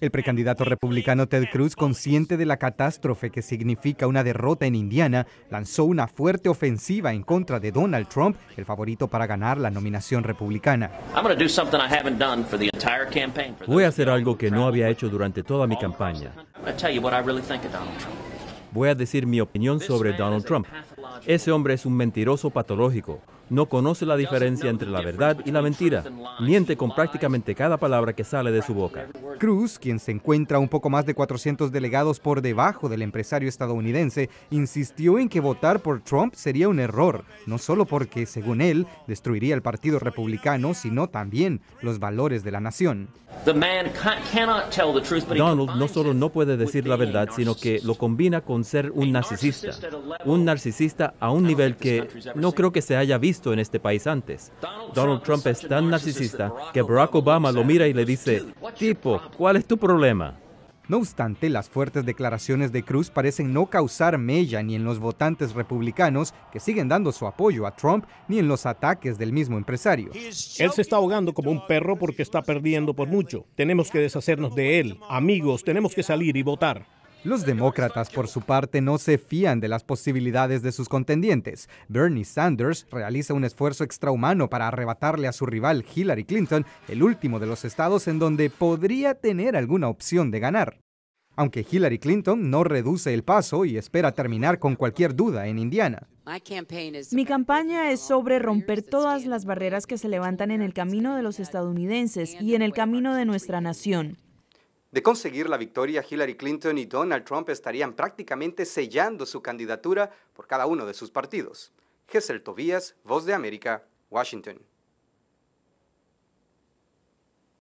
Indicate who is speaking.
Speaker 1: El precandidato republicano Ted Cruz, consciente de la catástrofe que significa una derrota en Indiana, lanzó una fuerte ofensiva en contra de Donald Trump, el favorito para ganar la nominación republicana. Voy a hacer algo que no había hecho durante toda mi campaña. Voy a decir
Speaker 2: mi opinión sobre Donald Trump. Ese hombre es un mentiroso patológico, no conoce la
Speaker 1: diferencia entre la verdad y la mentira. Miente con prácticamente cada palabra que sale de su boca. Cruz, quien se encuentra un poco más de 400 delegados por debajo del empresario estadounidense, insistió en que votar por Trump sería un error, no solo porque, según él, destruiría el Partido Republicano, sino también los valores de la nación. Donald no solo no puede decir la verdad, sino que lo combina con ser un
Speaker 2: narcisista. Un narcisista a un nivel que no creo que se haya visto en este país
Speaker 1: antes. Donald Trump es tan narcisista que Barack Obama lo mira y le dice, tipo, ¿cuál es tu problema? No obstante, las fuertes declaraciones de Cruz parecen no causar mella ni en los votantes republicanos que siguen dando su apoyo a Trump ni en los ataques del mismo empresario. Él se está ahogando como un perro porque está perdiendo por mucho. Tenemos que deshacernos de él. Amigos, tenemos que salir y votar. Los demócratas, por su parte, no se fían de las posibilidades de sus contendientes. Bernie Sanders realiza un esfuerzo extrahumano para arrebatarle a su rival Hillary Clinton el último de los estados en donde podría tener alguna opción de ganar. Aunque Hillary Clinton no reduce el paso y espera terminar con cualquier duda en Indiana. Mi campaña es sobre romper todas las barreras que se levantan en el camino de los estadounidenses y en el camino de nuestra nación. De conseguir la victoria, Hillary Clinton y Donald Trump estarían prácticamente sellando su candidatura por cada uno de sus partidos. Gessel Tobías, Voz de América, Washington.